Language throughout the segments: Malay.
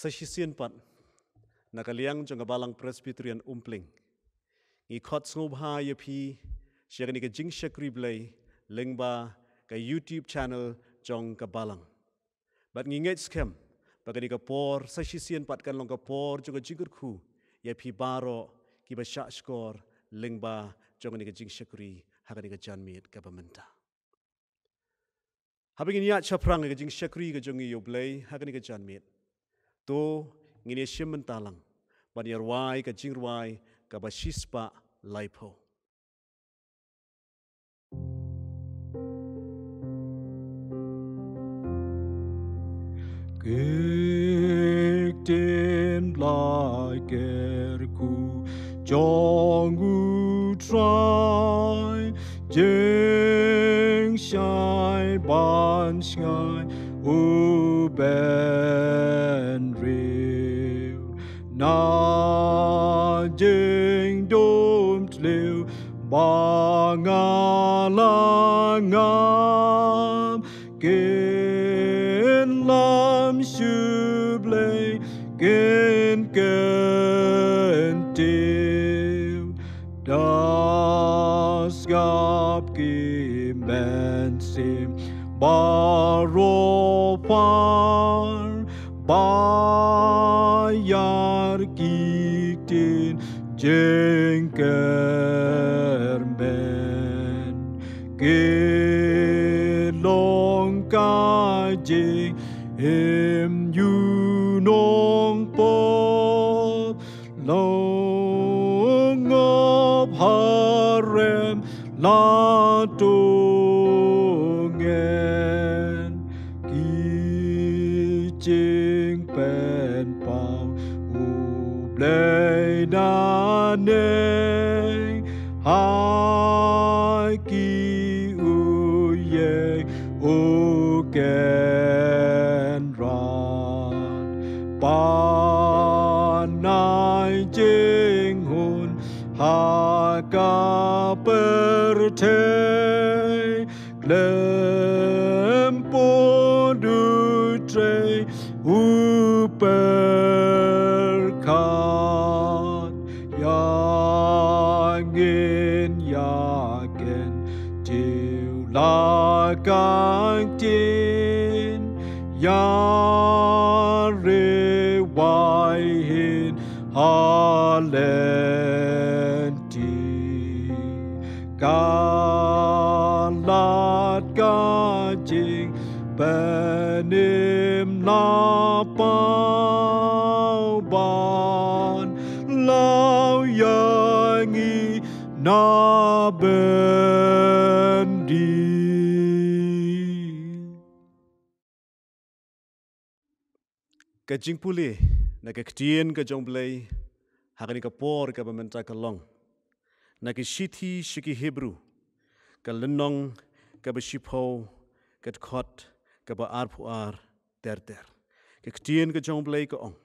Sa shisin pat, nakaliang jong abalang Presbyterian umpling. Ngi khot sngob ha ye pi, siya ka ni ka jing shakri blay, ling ba ka YouTube channel jong kabalang. Bat ngi ngay skem, kan ba ka ni ka por, sa shisin pat kan long ka por jong ka jingur ku, ye pi baro ki ba shak shkor, ling ba jong ka ni ka jing shakri, ha ka ni ka janmiit ka ba minta. Habingin niya chaprang ka jing shakri ka jong ngi yo blay, ha ka ni ka janmiit to ngine shimman talang ban wai, ka wai, ka bashispa laipho Kek den lai ker ku Jong u trai Jeng shai ban shai uben riu na jing dum liu ba la ngam kin lam shu blay kin kin bayar gittin Jänker men Gelonka jing Im junong po Long of harem percei Glem Upelkat Jagen jagen Till lagan din Jare vajhin Hallelujah ka jingpuli na ka ktien ka jomblei ha ka ni ka por ka bamenta ka long na ka shithi shiki hebru ka lenong ka ba shipho ka khot ka ba arpu ar ter ter ka ktien ka jomblei ka ong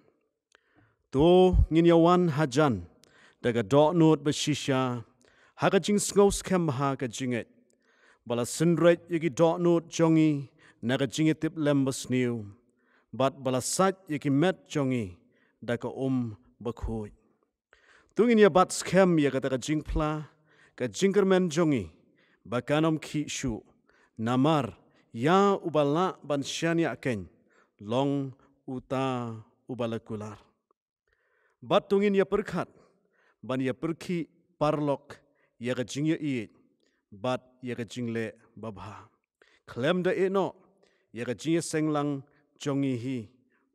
to ngin ya wan ha jan da ka dot note ba shisha ha ka jing skos kem ha ka jinget bala sindrait yigi dot note jongi na ka jingetip lembas new bat balasat yaki met chongi da ka um bakhoi tungin ya bat skem, ya kata ka jingpla ka jingerman chongi bakanom ki shu namar ya ubala ban shani ya aken long uta kular. bat tungin ya perkhat ban ya perki parlok ya ka jing ya i bat ya ka jingle babha klem da e no ya ka jing ya senglang chongi hi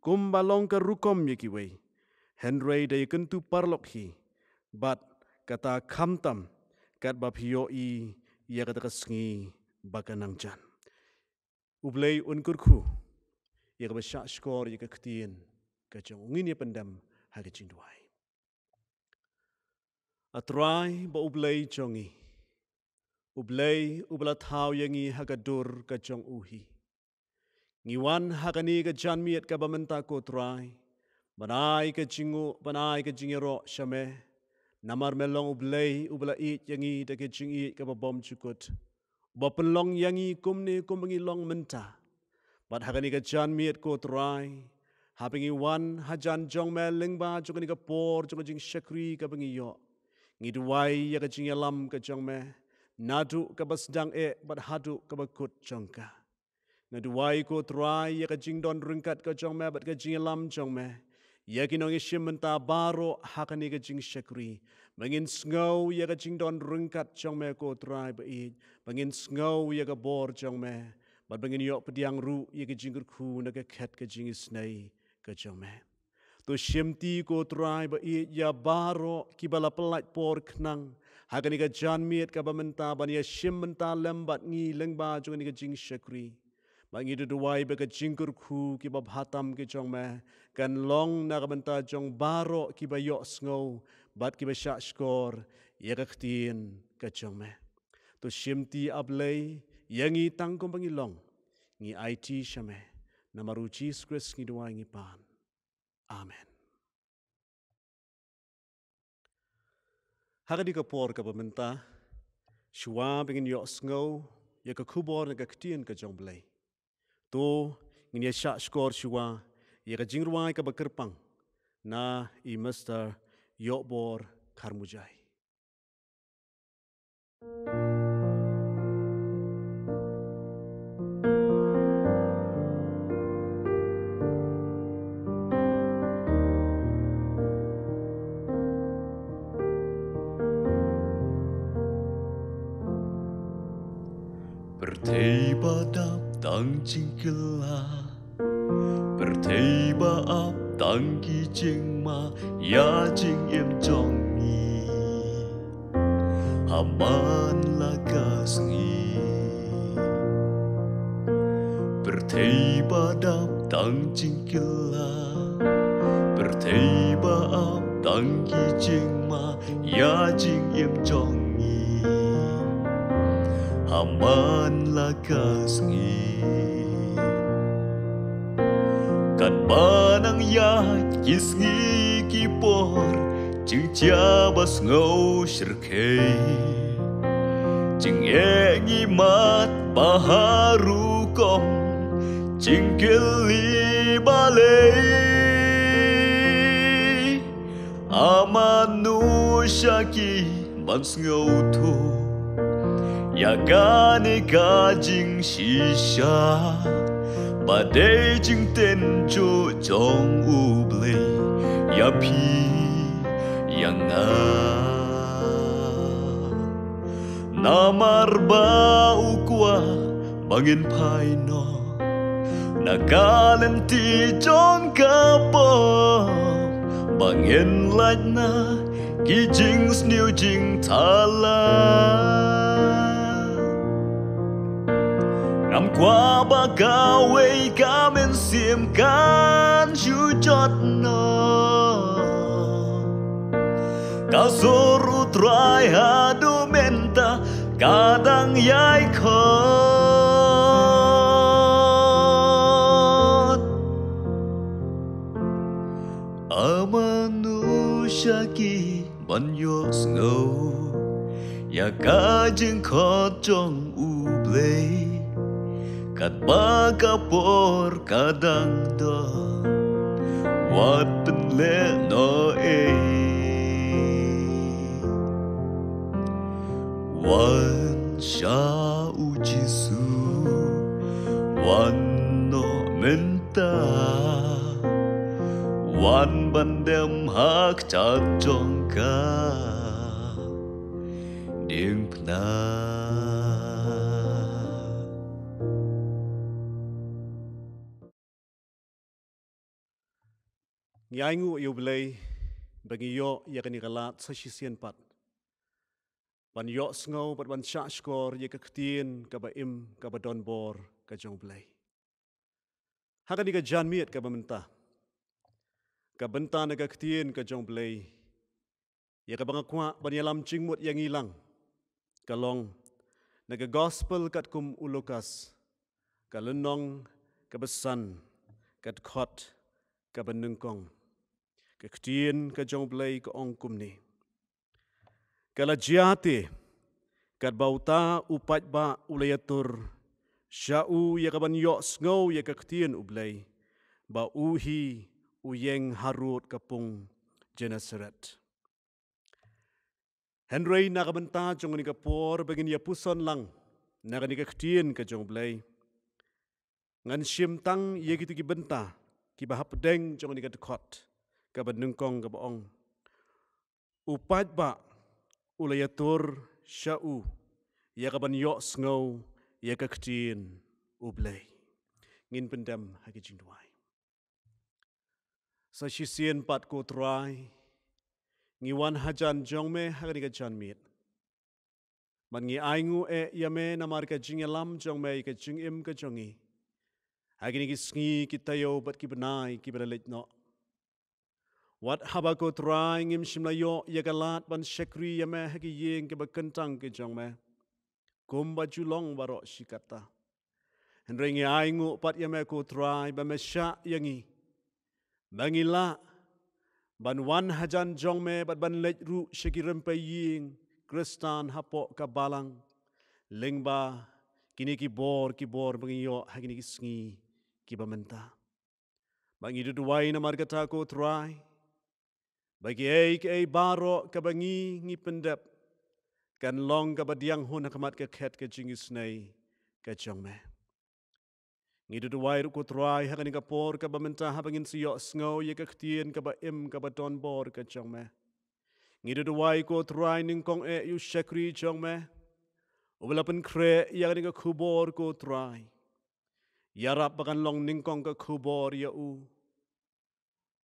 kumbalong ka rukom yeki wei henry dei kentu parlok hi bat kata khamtam kat bap hiyo i ya kata kasngi bakanang chan ublei unkur khu ya ka sha skor ya ka ktien ka chong ngin ye pandam ha duai atrai ba ublei chongi ublei ubla thau yangi ha ka dur ka uhi Ngiwan hakani ka janmi at kabamanta ko trai. Banay ka jingo, banay ka jingiro siyame. Namar melong ublay, ubala it yangi da ka jingi kababom chukot. Bapan long yangi kumni kumbangi long menta. Bat hakani ka janmi at ko trai. Habingi wan hajan jong me lingba jukani ka por jukani jing shakri kabangi yo. Ngiduwai ya ka jingi alam ka jong me. Nadu kabasdang e, bat hadu kabakut jongka. ka na duwai ko trai ya kajing don rungkat ka chong me bat kajing lam chong me ya kinong ishim menta baro hakani kajing syakri Bangin sngau ya kajing don rungkat chong me ko trai ba i Bangin sngau ya kabor bor me bat bangin yok pediang ru ya kajing ker khu na ka khat kajing isnai ka chong me to ti ko trai ba i ya baro kibala pelat por knang hakani ka janmiet ka bamenta ban ya shim menta lembat ngi lengba chong ni kajing syakri bangi du duai be ke ku ki ba hatam ki chong me kan long na ka banta chong baro ki ba bat ki ba sha skor ye ka khtin ka me to shimti ablay, lei yang i tang kom long ngi it shame na maru jesus christ ngi duai ngi pan amen Hagadi ka por ka shua shwa bingin yo sngo ye ka kubor ka ktien ka jomblei to ngini sha skor shiwa yega jingruwa ka bakirpang na i mister yobor karmujai thank you 睛个啦，不提吧啊，当起肩嘛，压紧眼中你，阿曼拉个生意，不提吧啊，当紧个啦，不提吧啊，当起肩嘛，压紧眼中。aman là kasgi kan banang ya kisgi ki por ching cha bas ngau shirkei ching e ngi mat baharu kom ching kili balei amanu shaki bas ngau thu 야간에 가진 시샤 바대징 땐조 정우블레 야피 양나 나마르바 우과 망인 파이노 나가는 티존 가빠 망인 라이나 기징 스뉴징 탈라 Năm qua ba cao ấy cả bên xiêm can chú chót nó Cá số ru trai hà đô men ta cả đang yai khót Amanu shaki ban yo snow Ya ka jing khót trong u blade Kat pagkapor kadangdang Wat penle no e Wan sha u jisu Wan no menta Wan bandem hak chong jongka Ding pnah ngiaingu yu blei bengi yo ye kini galat sa shi pat ban yo sngo bat ban cha skor ye kaktien ka ba im ka ba don bor ka jong blei ha ka jan miet ka ba menta ka benta na ka kaktien ka jong blei ye ka banga kwa ban yalam ching mut ye ngilang ka long na ka gospel kat kum ulokas, ka lenong ka besan kat khot ka benungkong kaktien ka jong blei ka ong kumni kala jiate kat bauta upat ba ulayatur shau ya kaban ban yo ya ka kaktien ublei ba uhi uyeng harut kapung jenasarat. Henry nak bentar jong ni kapur bagi ni puson lang nak ni kaktien ka jong blei ngan shim tang ye gitu ki benta ki bahap deng jong ni kat kot ka bandungkong ka baong. Upad ba ulayatur siya u, ya ka banyo sngaw, ya ka kutin ublay. Ngin pendam hagi jingduay. Sa shisien pat ko trai, ngiwan hajan jong me hagi ka jan mit. Man ngi aingu e yame namar ka jingelam jong me ya ka jingim ka jongi. Hagi ni ki sngi ki tayo bat ki benai ki beralit no. Ngi wat habakut rai ngim shimlayo yagalat ban shakri yame hagi yeng ke bakentang ke jong me kumba julong baro shikata henrengi aingu pat yame ku trai ba mesha yangi mangila ban wan hajan jong me bat ban lej ru shakiram pe yeng kristan hapo ka balang lengba kini ki bor ki bor bangi yo hagi ni ki sngi ki bamenta Bangi du duwai na margata ku trai Bagi ai ke ai barok ke bangi ngi pendap. Kan long ke badiang hun hakamat ke khet ke jingis nai ke jong me. Ngi dudu wai ruku trai hakan ni kapor ke bamentah bangin siyok sngau ye ke ktien ke ba im ke ba don bor ke jong me. Ngi dudu wai ko trai ning kong e yu shakri jong me. Ubla pen kre ya ni ke kubor ko trai. Yarap bakan long ning kong ke kubor ya u.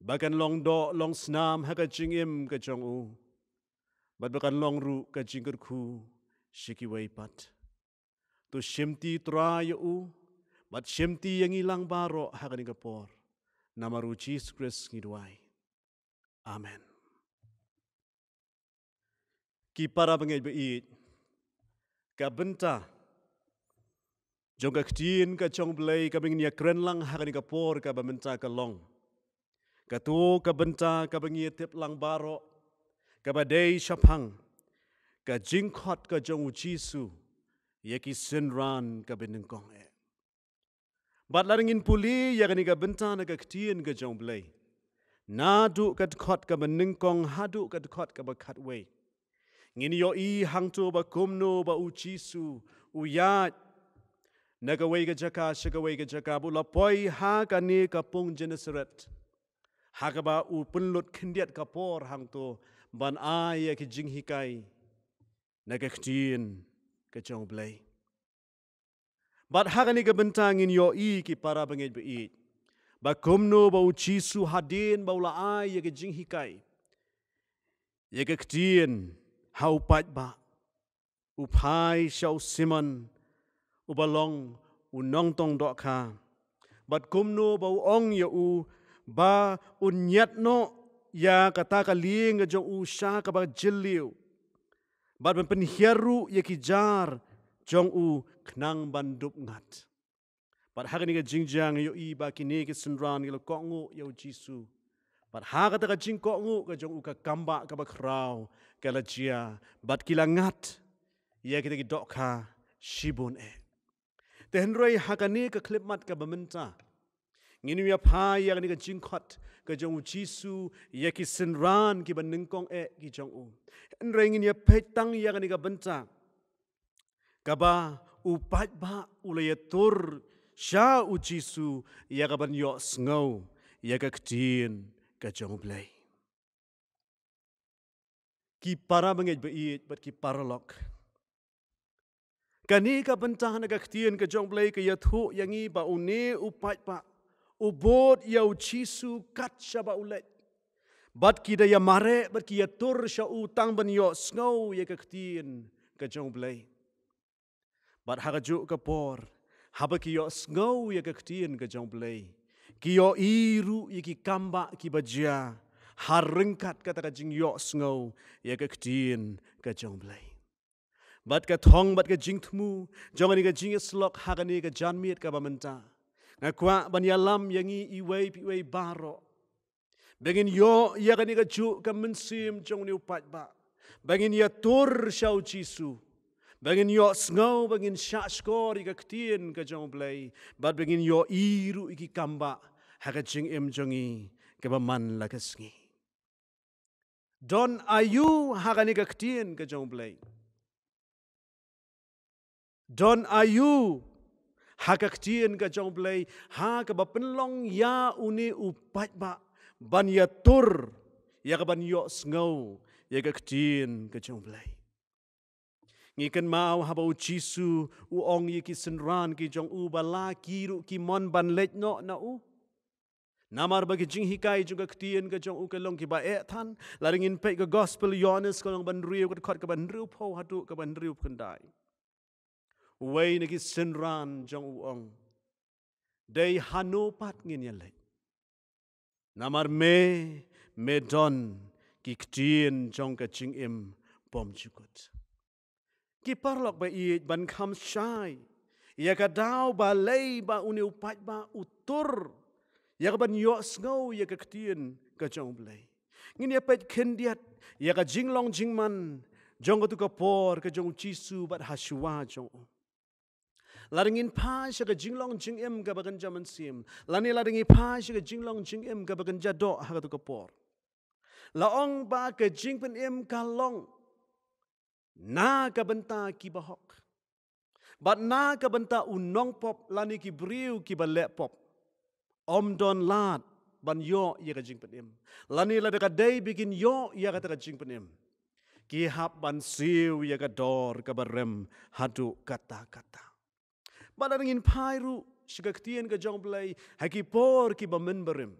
bakan long do long snam ha ka ching im ka chong u bat bakan long ru ka ching kar khu shiki wai pat to shimti tra yo u bat shimti yangi lang baro ha ka ni por namaru jesus christ ngi dwai amen ki para bangai be it ka benta jong ka ktin ka chong ya blai ka bing ni lang ha ka ni ka por ka ba menta ka long กะตูกะบันจากะบังเยติบลังบารอกะบะเดยชะพังกะจิงคอดกะจงอุจีสุยกิสินรานกะเปนงกองเอบัดลางินปุลียากันกะบันจานกะคทีนกะจงเบลยนาดุกะคอดกะบันงกองฮาดุกะคอดกะบะคัดเวงินโยอีหังตัวบะกุมโนบะอุจีสุอุยาจน a ก a w a y ka jaka, shagaway ka jaka, bulapoi h น ka ni k a p เ n g g e n hakaba u pinlut khindiat kapor hang tu ban ai ki jing hikai naga khtin ke chong blai bat hagani ke bentang in yo i ki para bengit be it ba kumnu ba u chisu hadin ba ula ai ki jing hikai ye ke khtin hau pat ba u phai shau simon u balong u nong tong dok kha bat kumnu ba u ong ye u ba unyat no ya kata kaling e jo usha ka ba jilliu ba ben pen hieru ye kijar jong u knang bandup ngat ba ha ga ni ga jingjang yo i ba ki ne ki sundran ki lo kongu yo jisu ba ha ga ta ga jing kongu ga jong u ka kamba ka ba krau ka la jia ba ki la ngat ye ki de ki dokha shibun e tehnroi ha ka ne ka klipmat ka ba menta ngini ya pha ya ni kan jing khat ka jong u jisu ya ki sin ran ki ban ning kong e ki jong u en reng ngini ya pe tang ya ni ka banta ka ba u pa ba u le tur sha u jisu ya ka ban yo sngo ya ka ktin ka jong u blai ki para bangej ba iet bat ki para lok kani ka bantahan ka ktin ka jong yangi ba uni upat pa ubod yau chisu kat shaba ulet. Bat kida ya mare, bat kia tur sha utang ban yo snow ye ka ktin ka jong Bat haga ju ka por, haba kia ya ye ka ktin ka jong blay. Kia iru ye ki kamba ki bajia, harringkat kata kajing jing yo snow ye ka ktin ka jong blay. Bat ka thong, bat ka jing thmu, jong ani ka jing slok, ni ka janmiet ka bamenta nga kwa ban ya lam yang i i pi wei baro bengin yo ia kan i ka ka men sim chong ni upat ba bengin ya tur shau chisu bengin yo snow bengin sha skor ika ktien ka jong blei bat bengin yo iru iki kamba ha ka ching im chong i ka man la ka sngi don ayu ha kan ka ni ktien ka jong blei don ayu hak aktien ka jong play ha ka ba ya uni upat ba ban ya tur ya ka ban yo ngau ya ka aktien ka jong play ngi ken mau ha ba u chisu u ong ye senran ki jong u ba la ki mon ban lech no na u Namar bagi jing hikai juga ketien ke jong uke long ki ba ethan laringin pek ke gospel Yohanes kalong ban riu kot kot ke ban riu pau hatu ke ban riu kendai wei ne Senran sin ran jong u ong dei hanu pat ngin ye le namar me me don ki ktien jong ka ching im pom chukot ki parlok ba i ban kham shai ya ka dau ba lei ba uni upat ba utur ya ka ban yo sngo ya ka ktien ka jong blei ngin ye pet kendiat diat ka jing long jing man jong ka tu ka jong chi bat ha shwa jong Laringin pa siya ka jinglong jing em ka baganja man sim. Lani laringin pa siya ka jinglong jing em ka baganja do haka tu kapor. Laong ba ka jing pen em ka long. Na ka benta ki bahok. Bat na ka benta unong pop lani ki briu ki balek pop. Om don lad ban yo ya ka jing pen em. Lani lada ka day bikin yo ya ka ta jing pen em. Ki hap ban siu ya ka dor ka barem hadu kata-kata. Bala ringin pairu shiga ktien ga jong blai haki por ki ba min barim.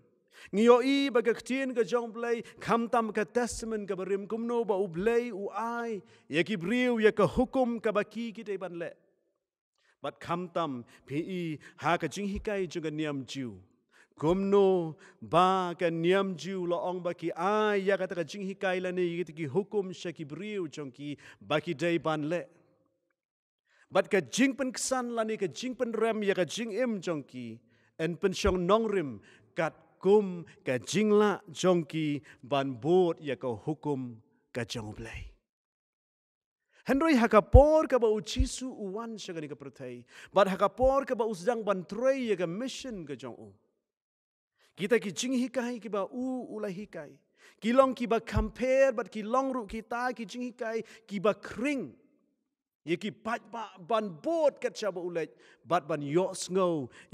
Ngiyo i ba ga ktien ga jong blai kam tam ka testament ka barim kumno ba u blai u ai ya ki briu ya ka hukum ka ba ki ki ban le. Bat kam tam pi i ha ka jing hikai jung niam jiu. Kumno ba ka niam jiu la ong ba ki ai ya ta ka jing hikai la ni ya ki hukum sha ki briu jong ki ba ki ban le bat ka jing pen ksan lani ka jing pen rem ya ka jing em jongki en pen shong nong rim kat kum ka jing la jongki ban bot ya ka hukum ka jong blai Henry haka por ka ba uchisu uwan shaga ni ka pratei bat haka por ka ba usdang ban trei ya ka mission ka jong u kita ki jing kai, ki ba u ulai hikai kilong ki ba compare bat kilong ru kita ki jing hikai ki ba kring ye ki pat ba ban bot ket cha ba ulet bat ban yo sngo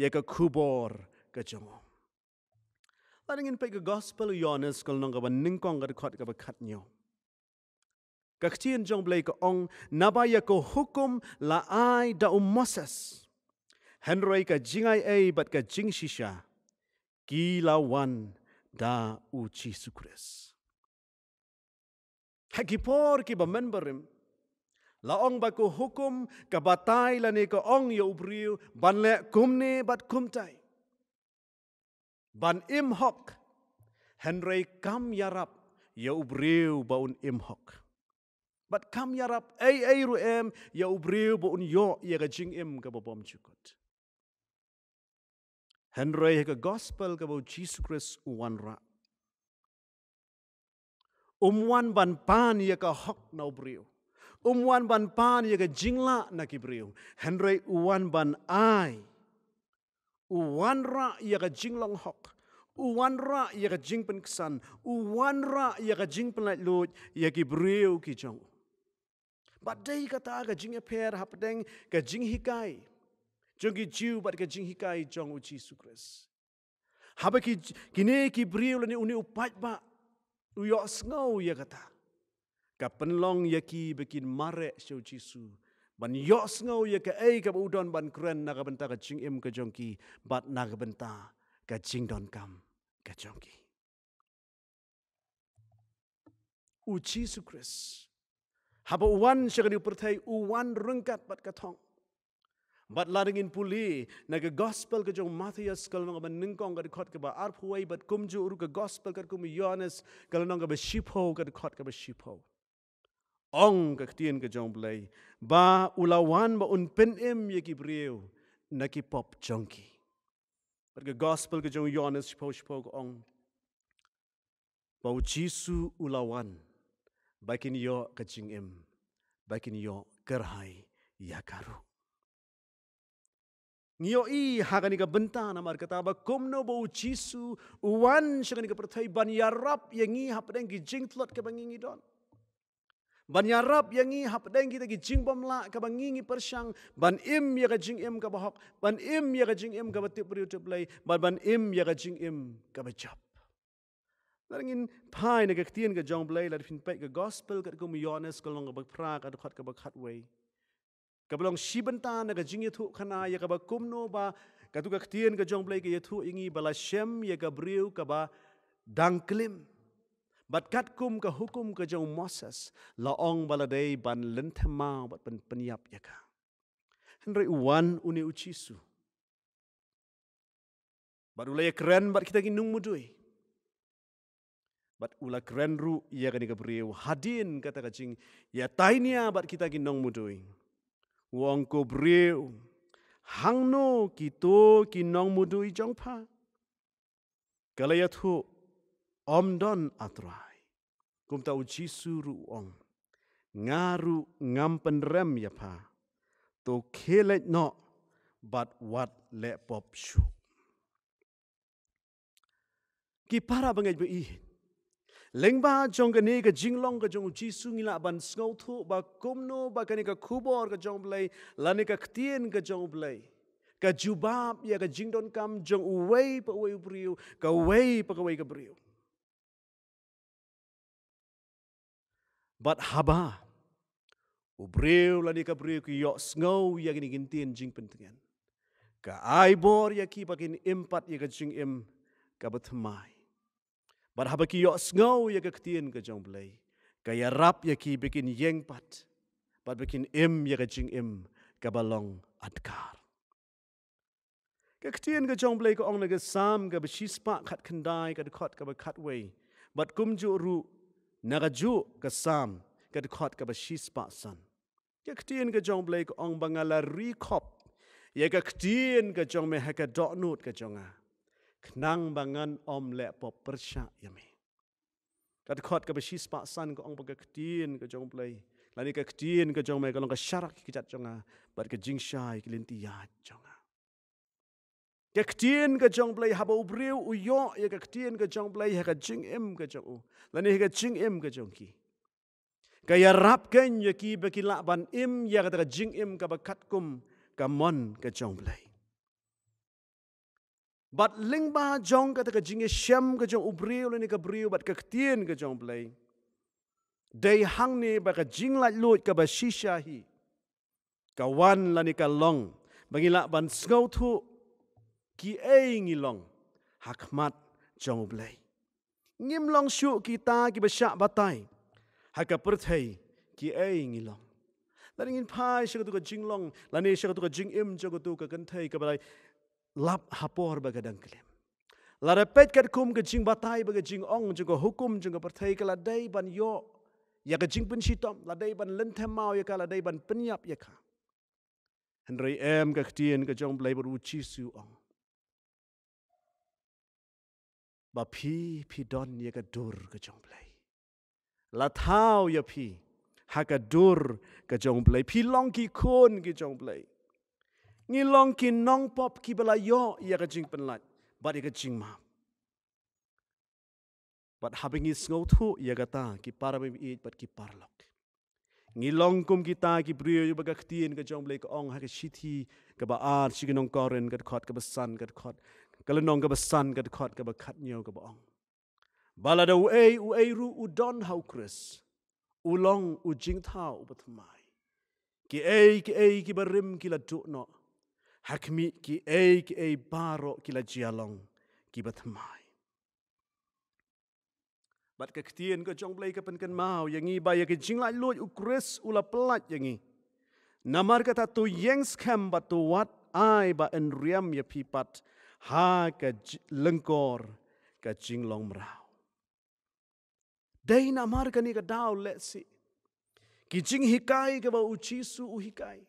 ye ka kubor ka jomo laring in pe ka gospel yo nes kol nong ba ning kong ga khot ka khat nyo ka khtien jong blai ka ong na ba ye ko hukum la ai da um moses Henry ka jingai ai bat ka jing shisha ki la wan da u chi sukres hakipor ki ba menbarim Laong ba ko hukum kabatay la ko ong yo ubriu banle kumne bat kumtai Ban imhok henry kam yarap yo ubriu baun imhok. Bat kam yarap ay ay ru em yo ubriu baun yo ya ga jing im ka bom chukot. Henrei ka gospel ka bo Jesus Christ uwan ra. Umwan ban pan ye ka hok na ubriu. umwan ban pan yaga jingla na kibriu henry uwan ban ai uwan ra yaga jinglong hok uwan ra yaga jingpen ksan uwan ra yaga jingpen lai lut yaga kibriu ki jong but dei kata ga jingya hap hapdeng ga jing hikai jongi chiu but ga jing hikai jong uchi sukres habaki kine ki briu ni uni upaj ba uyo snow yaga ta ka penlong ya bikin mare shou chisu ban yos ngau ya ka ai ka udon ban kren na ka benta ka ching im ka jongki bat na ka benta ka ching don kam ka jongki u chisu kris haba wan shagani pertai u wan rengkat bat ka thong bat laringin puli na ka gospel ka jong matthias kal nang ban ning ka khot ka ba arphuai bat kumju uru ka gospel ka kum yones kal nang ka ba shipho ka khot ka ba shipho ong ka tien ka jong blay ba ulawan ba un pen em ye ki breu na ki pop chonki but the gospel ka jong yonis po po ong ba u chisu ulawan ba kin yo ka ching em ba kin yo ker hai ya karu ngio i ha ka ni ka benta na mar kata ba kom no ba u chisu uwan shi ka ni ka pertai ban ya rap ye ngi ha pa den ki jing tlot ka bangi ngi don't ban yarap yangi hap deng kita gi jing bom la ka bangi ngi persang ban im ya ka jing im ka bahok ban im ya ka jing im ka batip riu tip lay ban ban im ya ka jing im ka bajap Nangin pai na gaktien ga jong blay la fin pek ga gospel ga gum yones ga long ga bak pra ga khat ga bak khat way ka blong shibanta na ga jing yathu khana ya ka bakum no ba ka tu ga ktien ga jong blay ga yathu ingi bala shem ya ga briu ka ba dangklim bat kat kum ke hukum ke jong Moses la ong baladei ban lentema bat pen penyap yaka Henry wan uni uchisu bat ulai keren bat kita ginung mudui bat ula keren ru ia kani ke hadin kata kacing ya tainia bat kita ginung mudui wong ko priu hangno kito kinong mudui jong pa kalaya Om don atrai. Kum tau cisu ruong. Ngaru ngampen rem ya pa. To kelet no but what le pop shu. Ki para bangai be i. Leng ba jong ne ga jinglong ga jong cisu ngila ban sngau tho ba kumno ba kane ka kubor ga jong blai lane ka ktien ga jong blai. Kajubab ya ka jingdon kam jong uwei pa uwei ubriu, ka uwei pa ka uwei ka briu. bat haba. Ubreu la ni kabreu ki yok sngau ya gini gintin jing pentingan. Ka ai bor ya ki pakin empat ya ka em ka bat mai. Bat haba ki yok sngau ya ka ka jang belai. Ka ya rap ya ki bikin yeng pat. Bat bikin em ya ka em ka balong adkar. Ka ketien ka jang belai ko ong na ka sam ka bashispak kat kandai ka khat ka bakat wei. Bat kumju ruk nagaju kasam kat khat ka bashis pa san ke ktien ka jong blek ong bangala ri khop ye ka ktien ka jong me haka dot not ka jong a knang bangan om le po persha yami kat khat ka bashis pa san ko ong baga ktien ka jong blek lani ka ktien ka jong me ka long ka sharak ki jat jong a bar ka jing shai ki lin ti ya jong a Kek tin ke jong play haba ubriu u yo ye kek tin ke jong play ha ka ching em ke jong u. Lani ka ching em ke jong ki. Ka ya rap ken ye ki be ki la ban em ya ka ka ching em ka ba kat kum ka mon ke jong play. Bat ling ba jong ka ka jing shem ke jong ubriu lani ka briu bat kek tin ke jong play. Dei hang ni ba ka jing la lut ka ba shisha hi. Ka wan lani ka long. Bagi la ban sngau thu ki eng ilong hakmat jong blai ngim long shu ki ta ki ba sha ba tai ha ka per thai ki eng ilong la ning pa shi ga du ga jing long la ne shi ga du ga jing im jo ga du ka kan thai ka ba lai lap ha por ba ga dang klem la re pet kat kum ga jing ba tai ba ga jing ong jo ga hukum jo ga per thai ka la dai ban yo ya ga jing pen shi tom la dai ban len the mau ya ka la dai ban pen yap ya ka hendrei em ka ktien ka jong blai ba ru chi su ong บพีพีดอนยกดูรกจงเปลยละเท้ายพีหากดูรกจงเปลยพี่ลองกี่คนกจงเปลยงี่ลองกินน้องปอบกี่เปลายอยกจิงเป็นไรบัดยกจิงมาบัดฮับงี้สงทุยกตากี่ปารมีอีบัดกี่ปารลก ngilong kum kita ki priyo yu baga ktien ka jong blek ong ha ka shithi ka ba ar shi ka nong koren ka khot ka ba san ka khot kalanong ka ba san ka khat ka ba khat nyo ka ba ong bala da u ai ru u don how chris u long u jing tha u ba ki ei ki ei ki ba ki la tu no hakmi ki ei ki ei baro ki la jia ki batmai. bat ka ktien ka jong blai ka pen kan mau yang i ba ya ki jing lai luoj u chris u la plat yang i namar ka ta tu yeng scam ba wat ai ba en riam ye pipat ဟာကလင်ကောကချင်းလုံးမရာဒေနာမာကနီကဒေါလက်စီကချင်းဟိကိုင်ကဘူချီဆူဟိကိုင်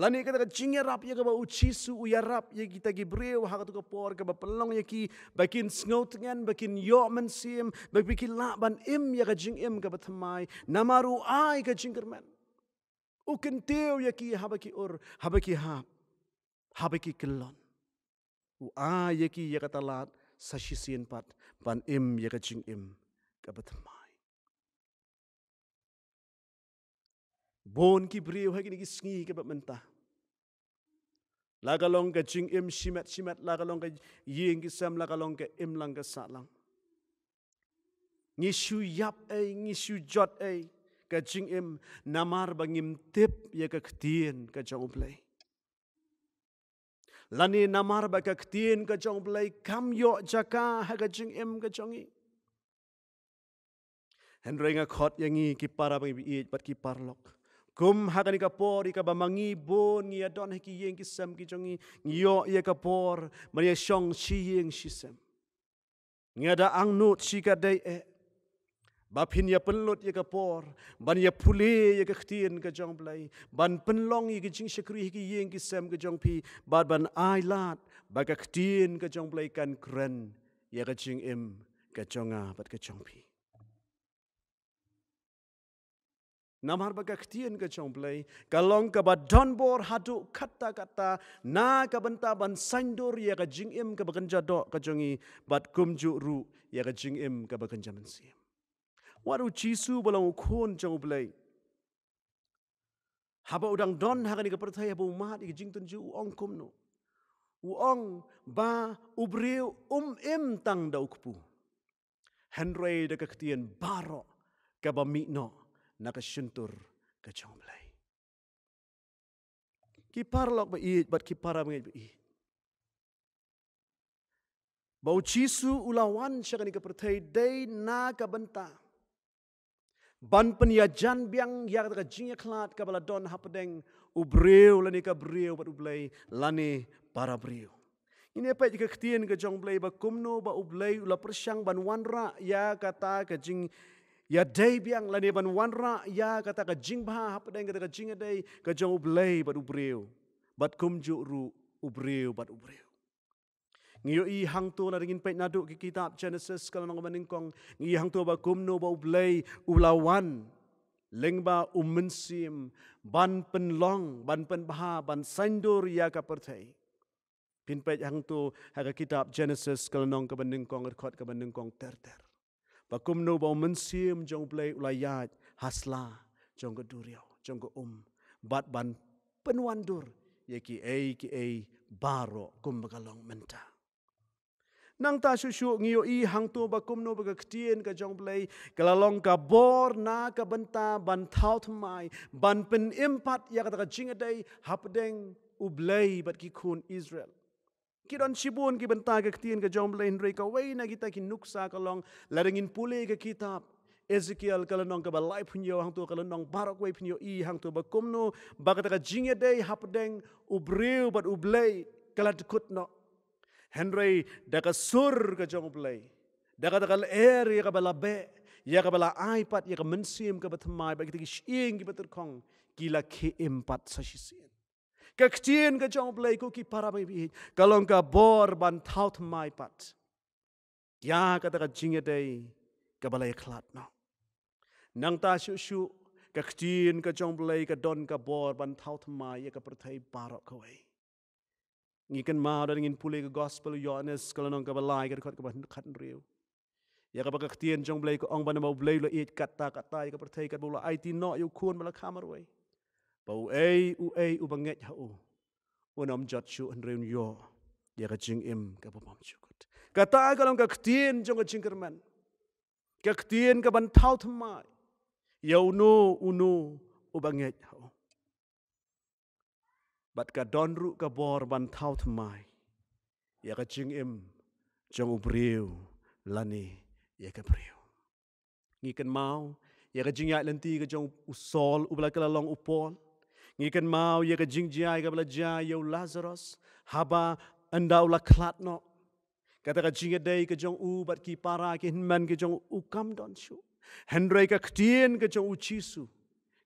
လာနေကတဲ့ချင်းရပ်ရကဘူချီဆူရရပ်ရကတဲ့ဂဘရီဝဟာတကပေါ်ကဘပလောင်ရကီဘကင်စနိုတငန်ဘကင်ယော့မန်စီမ်ဘဘကီလာဘန်အမ်ရကချင်းအမ်ကဘထမိုင်နမာရူအိုင်ကချင်းကမန်ဥကင်တေယောရကီဟာဘကီအော်ဟာဘကီဟာဟာဘကီကလွန် u a ye ki ye ka talat sa shi sin pat ban im ye ka ching im ka bat mai bon ki bri ho ki ni ki sngi ka bat menta lagalong ka ching im shimat shimat lagalong ka yeng ki sam lagalong ka im lang ka sa lang ngi shu yap ai ngi shu jot ai ka ching im namar bangim tip ye ka ktien ka chong play lani namar ba ka ktin ka chong play kam yo jaka ha ka ching em ka chong i hen ringa khot yangi ki para ba i pat ki par lok kum ha ka ni ka por i ka ba mangi bon ngi adon he ki yeng ki ki chong i yo ye ka por ma ye shong chi yeng shi sam ngi ada ang nut chi ka e Bapin ya penlot ya kapor, ban ya pule ya ka khtien jong blai, ban penlong ya ye ka jing shakri ye yeng ki sem ka jong pi, ba ban ai lat, ba ka jong blai kan kren, ya ka jing im ka jong a bat ka jong pi. Namar ba ka khtien ka jong blai, ka long ka ba don kata kata, na ka ban ban sandor ya ka jing im ka ba kan jado ka bat kum ru ya ka jing im ka ba kan jaman Waru Jisu belum kun jauh belai. Haba udang don haga ni kepercaya bu mat ikut jing tunju uang kumno. Uang ba ubriu um em tang daukpu. Henry dek ketian baro kaba mikno nak kesuntur ke jauh Kipar lok ba iit, bat kipara mengait ba iit. Bau cisu ulawan syakani kepercaya day na kabentang ban penia jan biang ya ka jinya klat ka bala don hapdeng ubreu lani ka breu bat ublei lani para breu ini apa jika ketian ke jong blei ba kumno ba ublei la persyang ban wanra ya kata ka jing ya dei biang lani ban wanra ya kata ka jing ba hapdeng ka jing dei ka jong ublei bat ubreu bat kumju ru ubreu bat ubreu Ngiyo i hang tu na ringin naduk ke kitab Genesis kalau nang meningkong. Ngiyo hang tu ba kumno ba ublay ulawan. Leng ba umensim ban penlong, ban penbah ban sandur ya ka pertai. Pin pet hang tu haga kitab Genesis kalau nang kebendingkong rekod er kebendingkong terter. Ba kumno ba umensim jong ublay ulayat hasla jong ke duriau, jong ke um. Bat ban penwandur. Yeki ei ki ei baro kumbagalong mentah. Nang ta shu shu ngiyo i hang tu ba kum no ba ktien ka jong play ka la long ka bor na ka ban ta ban thaut mai ban pen impact ya ka ta jing a day hap deng u play bat ki khun israel ki don chibun ki ban ta ka ktien ka jong play ndre ka wei na kita ki nuksa ka long la ringin pule ka kitab Ezekiel kala nong ka ba lai pun yo hang tu kala nong barok wei pun yo i hang tu ba kum no ba ka ta ka jing a day hap deng u bat u play kala dikut no henry daga sur ga jong play daga daga er ya bala be ya bala iPad ya mensim ka batmai ba kitigi shieng ki batur kong kila ke empat sa shisien ka ktien ga jong play ko ki para bi kalong ka bor ban thaut mai pat ya ka daga jinge dei ka bala khlat no nang ta shu shu ka ktien ka jong play ka don ka bor ban thaut mai ya ka prathai parok ko wei ngi kan ma da ngin pulay ko gospel yo anes kala nong ka ba lai ka ka ba khat riu ya ka ba ka tien jong blay ko ong ba na ba blay lo eet kat ta ka ta ka ya par thai ka bu la ai ti no yo khun ba la kham ar wai ba u ei u ei u ba ngech ha u un om jot chu an riu yo ya ka jing im ka ba pam chu kat ka ta ka long ka tien jong ka ching ka man ka tien ka ban thau thmai yo nu u nu u ba ngech ha bat ka don ru ka bor ban thau thmai ya ka ching im chong ubriu lani ya ka priu ngi kan mau ya ka jing ya lan ti ka chong usol ubla ka long upol ngi kan mau ya ka jing ji ai ka bla ja yo lazarus haba anda ula klat no kata ka jing e dei ka chong u bat ki para ki man ka chong u kam don shu hendrei ka ktien ka chong u chisu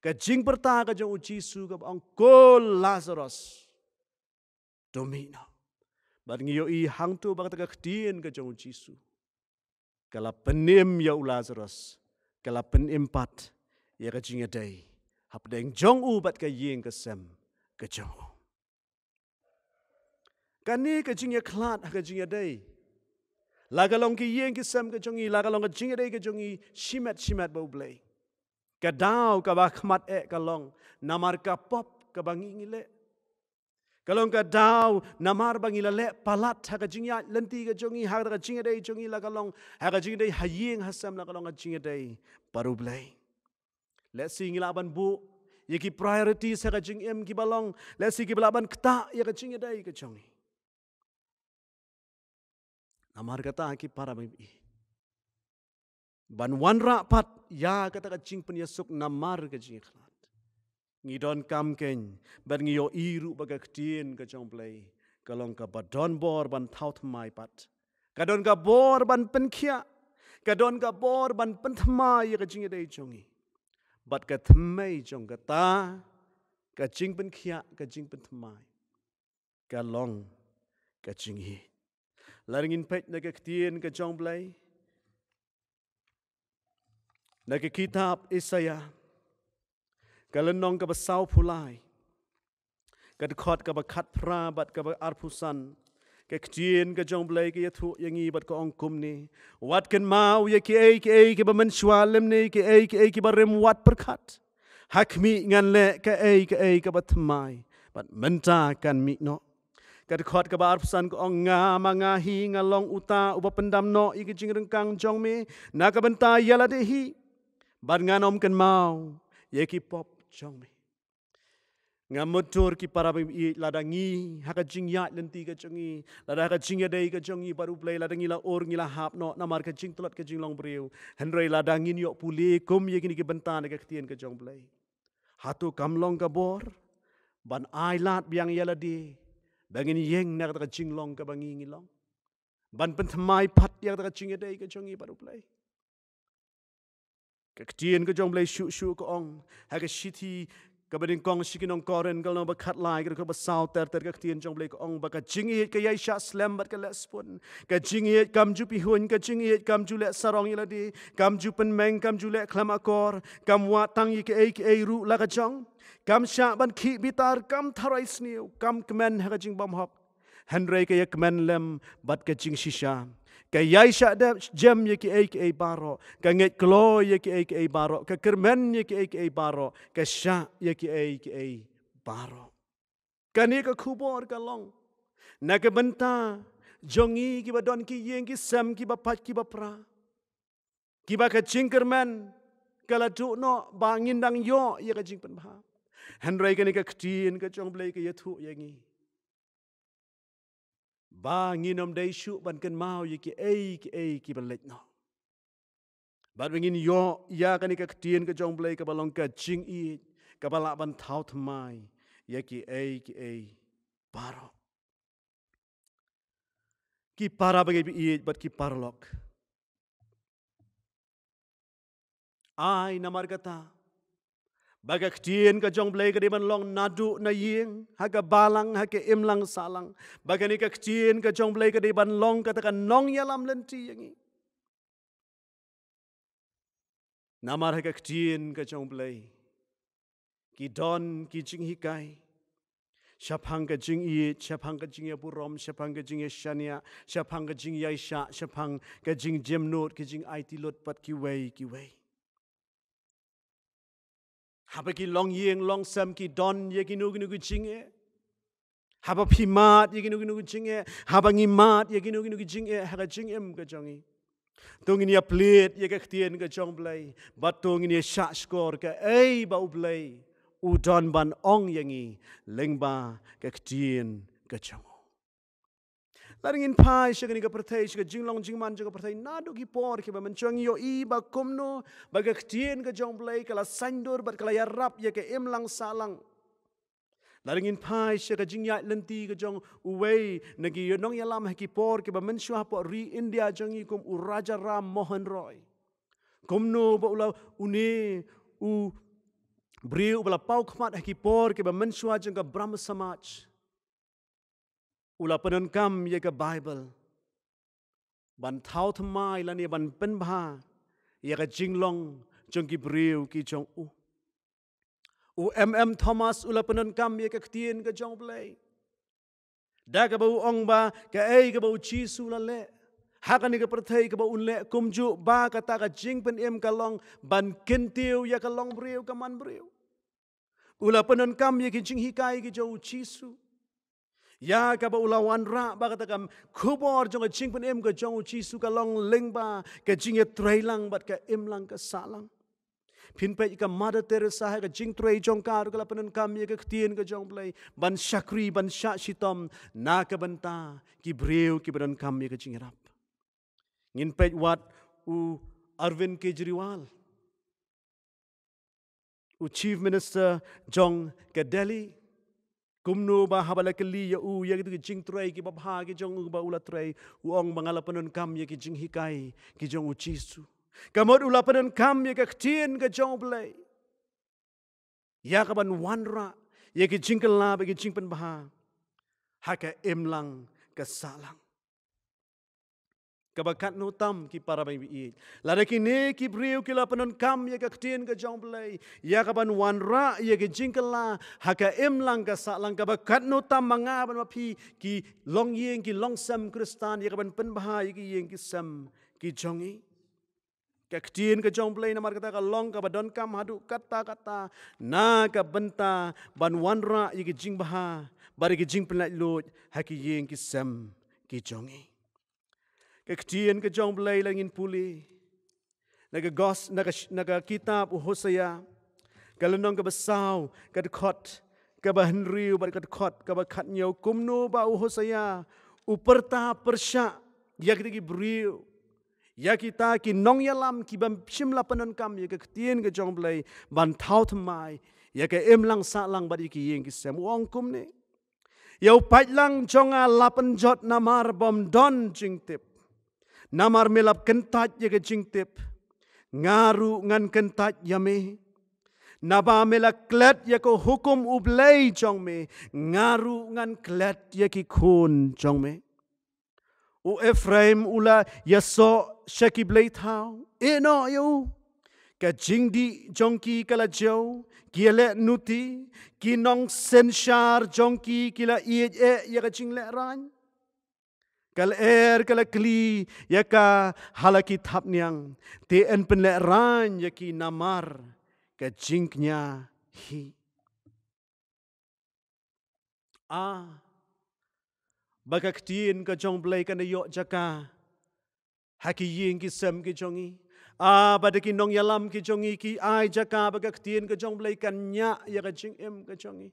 kajing pertama kajang uji suka angkol Lazarus. Domino. Barang iyo i hang tu bakat ka kdien ka jong Jesus. Kala penim ya Lazarus, kala pen empat ya ka jing dai. Hap deng jong u bat ka ying ka sem ka jong. Kani ka jing ya klat ka jing dai. Lagalong ki ying ka sem ka jong i, lagalong ka jing dai ka jong i, shimat shimat bau blai ka dau ka ba khmat e ka long namar ka pop ka bangi ngi le ka long ka dau namar bangi la le palat ha ka jing ya lenti ka jong ha ka jing dei jong la ka long ha ka jing dei ha yeng ha sam la ka long ka jing dei paru blai le si ngi la ban bu ye ki priority sa ha ka jing em ki balong le si ki balaban kta ye ka jing dei ka jong namar ka ta ki para mai ban wan rapat ya kata ka cing pun yesuk namar ke cing khlat ngidon kam ken ban ngiyo iru baga ketien ke cong play kalong ka badon bor ban thaut mai pat kadon ka bor ban pen khia kadon ka bor ban pen thma ye ke cing dei chongi bat ka thmei chong ka ta ka cing pen khia ka cing pen thmai kalong ka cing hi laringin pet na ka ketien ke cong play Nagkikita kitab Isaya, kalendong kaba ba saw pulay, kadkot kaba ba katra, bat ka ba arpusan, kakjin ka jong blay, ka yatu yung ibat ka ang kumni, wat ken mau ya ki ay, ki ay, ki ba mensualim ni, ki ay, ki ay, wat perkat, hakmi ngan le, ka ay, ka ay, bat menta kan mi no, kadkot ka ba arpusan ka ang nga, mga hi, ngalong uta, uba pendam no, ikijing rengkang jong mi, nakabenta yaladehi, hi, bat ngan om ken mau ye ki pop chong mi nga motor ki para bim i ladangi ha ka jing ya lenti ka chong i lada ha ka jing ya dei ka chong i baru play ladangi la or ngila hap no na mar ka jing tulat ka jing long breu hen rei ladangi nyo puli kum ye ki benta ne ka ktien ka chong play ha tu kam long ka bor ban ai lat biang ya la di bangin yeng na ka jing long ka bangi ngi long ban pen thmai phat ya ka jing ya dei ka chong i baru play กักจีนก็จงเลยชูชูก็องหากชิทีก็เป็นกองชิกินองกอรนก็ลองบัคัดลายก็คือบัสาวเตอร์เตอร์กักจีนจงเลยก็องบักจิงเอ็ดก็ยัยชาสแลมบัดก็เลสปุนกักจิงเอ็ดกำจูปิฮุนกักจิงเอ็ดกำจูเลสรองยลดีกำจูเป็นแมงกำจูเลคลามากอร์กำวัดตั้งยี่กเอกเอรูละกจงกำชาบันขีบิตาร์กำทารายสเนียวกำกแมนหากจิงบอมฮอกฮันเรย์ก็ยักแมนเลมบัดกักจิงชิชา ke yai syakda jam ye ki ai ki ai baro ke ngai klo ye ki ai ki ai baro ke kermen ye ki ai ki ai baro ke sya ye ki ai ki ai baro ke ni ke kubor ke long na ke benta jongi ki ba ki yeng ki sam ki ba pat ki ba pra ki ba ke cingkermen ke tu no bangin dang yo ye ke jing pen ba hen rai ke ni ke ktin ke chong blai ke ye thu ye ngi ba ngin om dei shu ban kan mau ye ki ei ki ei ki ban lek no bat wingin yo ya kan ka tien ka jong blei ka balong ka ching i ka bala ban thau thmai ye ki ei ki ei paro ki para bagi bi i bat ki parlok ai namargata Baga ktien ka jong blei ka long nadu na ying ha ka balang ha ke imlang salang baga ni ka ktien ka jong blei ka long ka ta kan nong yalam len ti yingi namar ha ka ktien ka jong blei ki don ki jing hi kai shaphang ka jing ye shaphang ka jing ye bu rom shaphang ka jing ye shania shaphang ka jing ye sha shaphang ka jing jem note ki jing it lot pat ki wei ki wei Haba ki long yeng long sam ki don ye ki nugu nugu chinge. Haba pi mat ye ki nugu nugu chinge. Haba ngi mat ye ki nugu nugu chinge. Haga chinge em ka chongi. Tungin ya plit ye ka khtien ka chong blay. Ba tungin ya shak skor ka ey ba u blay. U don ban ong yengi. lengba ba ka khtien ka chongi. Laring in pai sya kanika pertai sya jing long jing pertai nadu ki por ki baman chong yo i ba kumno baga ktien ka jong blai kala sandor bat kala ya rap ya ke emlang salang Laring in pai sya jing ya lenti ka jong uwei nagi yo nong ya lam ki por ki baman shua po ri india jong i kum u raja ram mohan roy kumno ba ula uni u Bri ubala pau kemat hakipor kebaman shua jengka Brahma Samaj. อุลปนันกรรมเยกับไบเบิลบันเท้าทมาอลันเนี่ยบันเป็นบ้าเยกับจิงลงจงกิบริวกิจงอูอูเอ็มเอ็มทอมัสอุลปนันกรรมเยกับทีนกับจงเปลยดากับเอองบากับเอกับเอชีสุลาเลหากันี่กับประเทศกับอุลเลคุมจุบ้ากับตากับจิงเป็นเอ็มกับลองบันกินเตียวเยกับลองบริวกับมันบริวอุลปนันกรรมเยกับจิงฮิกายกับจงอูชีสุ Ya ka ba ulawan ra ba kata kam kubor jong ching pun em ka jong chi su ka long leng ba ka jing ye trai lang bat ka em lang ka sa lang phin pe ka ma da ter sa ha ka jing trai jong ka ru ka lapan kam ye ka tien ka jong play ban shakri ban sha shitom na ka ban ta ki breu ki ban kam ye ka jing e rap ngin pe wat u arvin kejriwal u chief minister jong ka delhi Kumnu ba habala keli ya u ya gitu jing trai ki babha ki jong ba ula trai uong mangala penon kam ya ki jing hikai ki jong u chisu kamot ula penon kam ya ka ktien ka jong blai ya ka ban wanra ya ki jing kelab ki jing pen baha haka emlang ka salang Kebakat notam ki para bai bi la kini ki priu ki la penon kam ye ka ktin ke jong play ya ka ban wan ra ye ke jingkela ha ka em lang ka sa lang kabakat notam manga ban ma phi ki long ye ki long sam kristan ye ka ban pen bha ye ki ki sam ki jongi ka ktin ke jong play na kata ka long ka don kam haduk kata kata na ka benta ban wan ra ye ki jing bha bari ki jing pen lut ha ki ki sam ki jongi ektien ke jong blai langin puli naga e gos naga e naga e kitab hosea kalenong ke besau ke kot ke bahnri ubar ke kot ke bakat nyau kumnu ba hosea uperta persya ya kitigi briu ya kita ki nong yalam ki bam la panon kam ye ya ke ke jong blai ban thaut mai ya ke em lang sa lang ba di ki yeng ki sem wong ya upai lang jonga lapan jod namar bom don jing namar melap kentat ye kejingtip, ngaru ngan kentat yame, naba melak klet ye ko hukum ublei jong me, ngaru ngan klet ye ki kun jong me. U Efraim ula ya so sheki blei thao, e no yo, ke di jong ki kalajau, kiele nuti, ki nong sen shar jong ki kila iye ye ka jingle rany kal er kal kli yaka ka halaki thap niang te en pen le ran yaki namar ke jink hi a bakak tin ka jong blai kan yo jaka haki ying ki sem ki jongi a badaki nong yalam ki jongi ki ai jaka bakak tin ka jong blai kan nya ya jing em ka jongi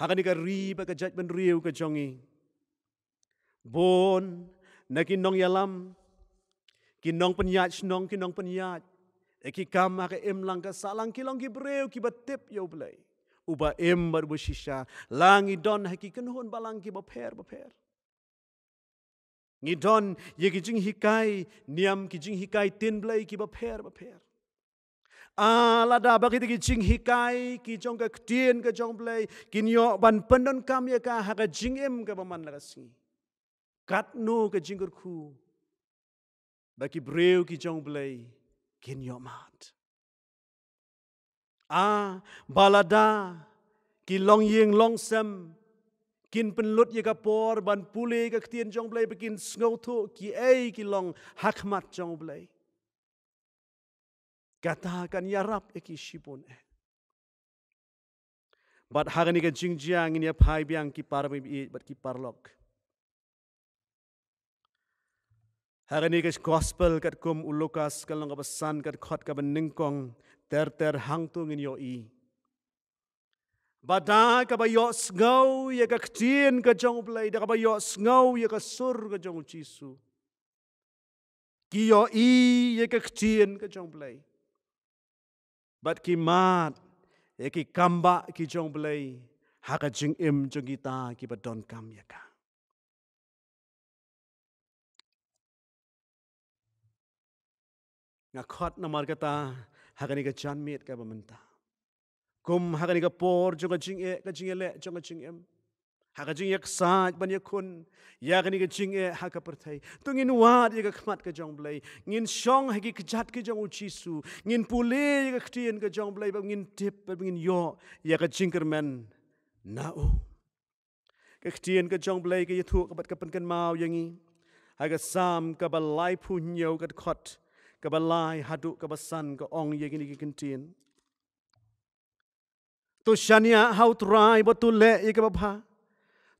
hakani ka ri ba ka jat ben riu ka jongi bon na kinong yalam kinong penyat nong kinong penyat e ki kam ak em lang ka salang kilong gibreu ki batep yo blai uba em bar bu shisha lang i don ha ki kenhon balang ki bapher bapher ngi don ye ki jing hikai niam ki jing hikai tin blai ki bapher bapher Ala da bagi tiki jing hikai ki jong ka ktien ka jong blai kin yo ban pendon kam ye ka ha ka jing em ka ba man la ka singi. Kat no ke jingkur ku. Bagi breu ki jong belai. Kin yo mat. A balada. Ki long ying long sem. Kin penlut ye ka por. Ban pule ke ketien jong belai. Bikin sengau tu. Ki ei ki long hakmat jong belai. Katakan ya rap eki shibun eh. Bat hagani ke jingjiang ini ya pai biang ki parmi bat ki parlok. Haranigas gospel kat kum ulukas kalong kabasan kat kot kabaningkong ter ter hangtung in yo yoi. Bada kabayos ngaw ya kaktin ka jong play da kabayos ngaw ya kasur ka jong chisu. yo i ya kaktin ka jong play. Bat ki mat ya ki kamba ki jong ha ka jing im jong kita ki don kam ya ka. nga khat na mar kata hagani ga chan mit ka bamanta kum hagani ga por jo ga jing e ga jing e le jo ga jing em haga jing yak sa ban ye khun ya gani ga jing e ha ka parthai tung in wa de ga khmat ka jong blai ngin shong ha gi ka jat ka jong uchi su ngin pu le ga khtien ka jong blai ba ngin tip ba ngin yo ya ga jing ker men na o ka khtien ka jong blai ga ye thu ka bat ka pan kan mau yangi haga sam ka ba lai pu nyau ka khot kebelai haduk kebesan ke ong ye gini gintin tu shania how try but to let ye kebapa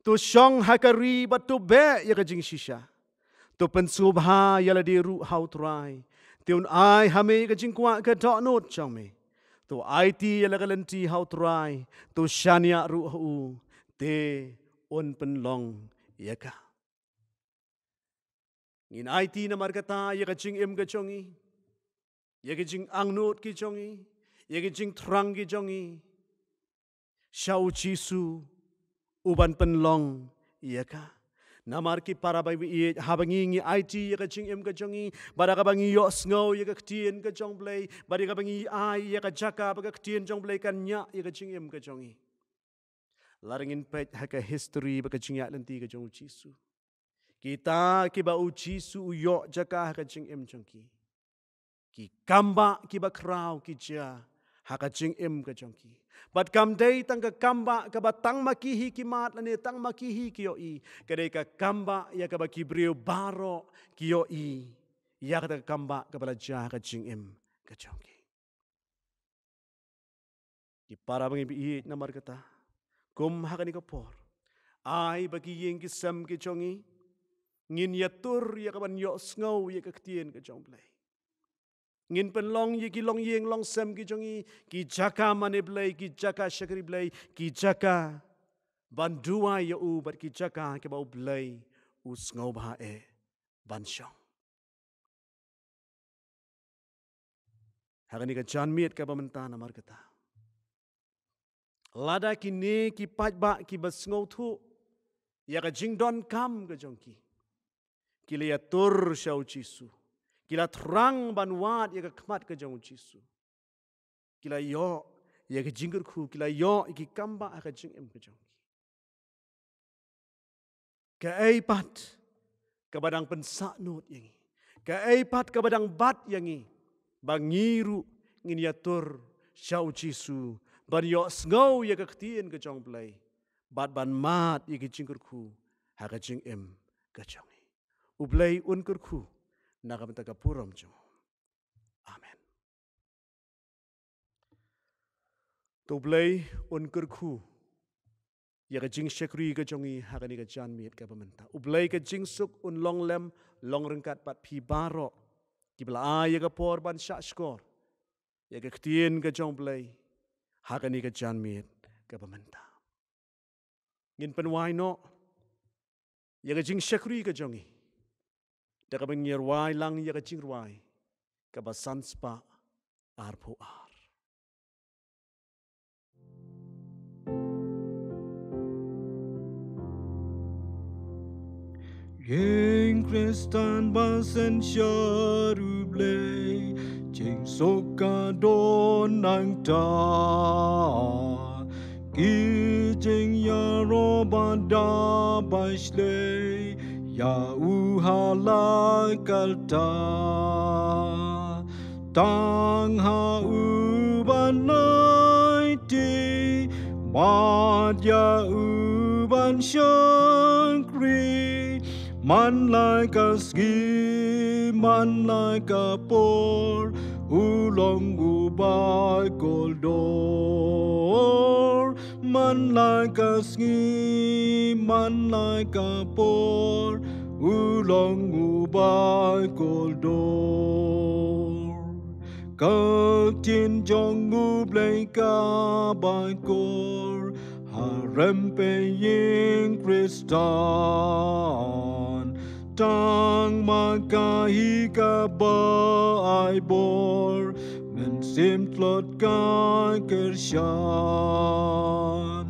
tu shong hakari but to be ye ke jing shisha tu pensubha ye la diru how try tiun ai hame ye ke jing kwa ke to not chong me tu it ye la galanti how try tu shania ru hu te on penlong ye ka Ngin ai ti na mar ka ta ye ka ching em ka chongi. Ye ka ching ang not ki chongi. Ye ka ching trang ki chongi. Shao chi su uban pen long ye ka. Namar ki para bai ye habangi ngi ai ti ye ka ching em ka chongi. Bara ka bangi yo sngo ye ka ktien ka chong play. Bari ka bangi ai ye ka chaka ba ka ktien chong play kan nya ye ka ching em ka chongi. Laringin pet haka history ba ka ching ya lenti ka chong chi su. Kita kiba uji su uyo jaka hakacing im jongki. Ki kamba kiba krau ki jia hakacing em ka jongki. Bat kam day tang ka kamba ka ba tang makihi ki mat lani tang makihi ki yo i. Kade ka kamba ya ka ba kibriyo baro ki yo i. Ya kata ka kamba ka bala jia hakacing em ka jongki. Ki para bangi bi iye namar kata. Kum hakani ka por. Ai bagi yeng kisam sam ngin ya tur ya kaban yo snow ya ka ktien ka jong blai ngin pen long ye ki long yeng long sem ki jongi ki jaka mane blai ki jaka shakri blai ki jaka ban duwa ya u bar ki jaka ke bau blai u snow ba e ban shong Hagani ka chan miet ka bamanta na markata Lada ki ne ki pajba ki basngau thu ya ka jingdon kam ka jongki ki kila ia tur syau cisu. Kila terang banuat ia kekemat ke jauh cisu. Kila yo ya ke jingger ku. Kila yo iki kamba ia ke jingim ke jauh. Keaipat kebadang pensak nut yang ini. Keaipat kebadang bat yang ini. Bangiru ngin ia tur syau Ban yo sengau ia kekhtian ke jauh pelai. Bat ban mat ya ke jingger ku. Ha ke jingim ke jauh ublei unkurku nagam taka puram chu amen to ublei unkurku ya ga jing shekri ga jongi ha ga ni ga chan mi ga ba ta ublei ga jing suk un long lem long ring kat pat pi baro ki bla a ya ga por ban sha skor ya ga ktien ga jong blei ha ga ni ga chan mi ga ba ta ngin pen wai no ya ga jing shekri ga jongi daga ba nyer lang yaga ching ruai ka ba sans ar po ar Yeng kristan basen sharuble ching soka don nang ta ki ching yaro da ba Yauha lakalta Tangha ubanaiti Madhya uban shankri Man like a ski, man like a pole Ulong ubai goldor Man like a ski, man like a ball, oolong ubai koldor. Ka tin jong u bleka kor, harempe ying kristan. Tang makahi ka bor, den simtlott gangur sjan.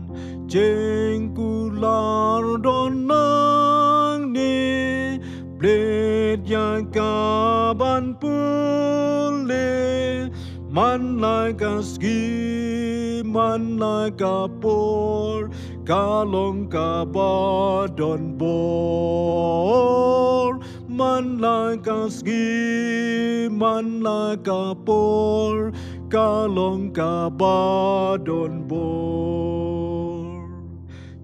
Tjengur lardonangni, bled jeg gaban bulle, man laga ski, man laga bor, kalonga don bor man like a ski, man like a ka kalong ka badon bor.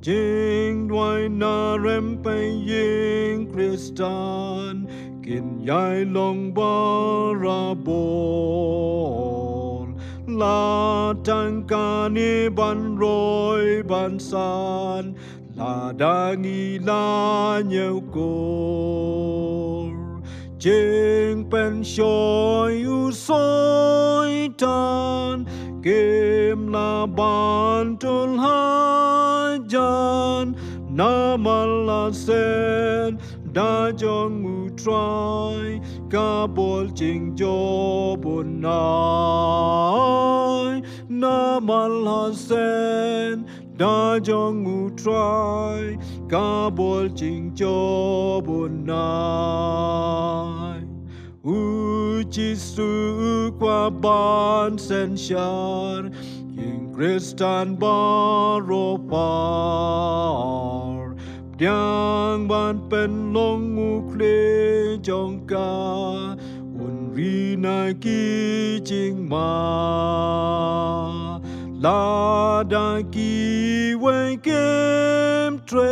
Jing dwai na rempe ying kristan, kin yai long bor. La tang ka ni ban roi ban san, la nhiều cô trên bên soi u soi tan kem la ban tul ha jan namala sen da jong u trai ka bol ching jo bun nai sen da jong u try, kabol jingjo bunai. Uchisu kwa ban sen shar, ying kristan baro par. Dyang ban pen long jong ka. un ri na ki jing ma. La dang encuentre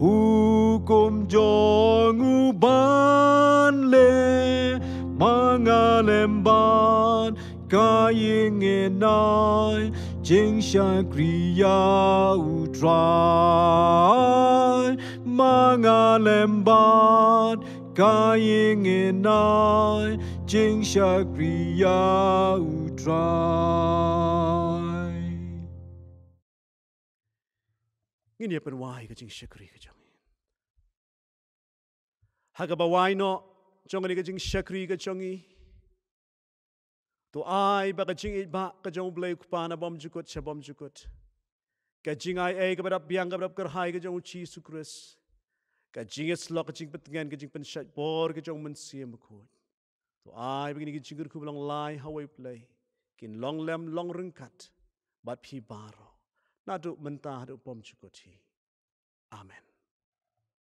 hukum jong ban le mangalemban kaying enai jing shakriya utrai mangalemban kaying enai jing shakriya utrai ngin ye pen wai ka jing shakri ka jong in ha ga ba wai no jong ni ka jing shakri ka jong i to ai ba ka jing i ba ka jong ble ku pa na bom ju ko cha bom ju ko ka jing ai ai ka ba rap biang ka rap kar hai ka jong chi su kris ka jing es lo ka jing pat ngan ka jing pen shat bor ka jong men si ma ko to ai ba ni ka jing ku long lai ha wai ple kin long lem long rung kat ba phi ba ro နာတုမန်တာတို့ပေါ်မချုကိုချီအာမင်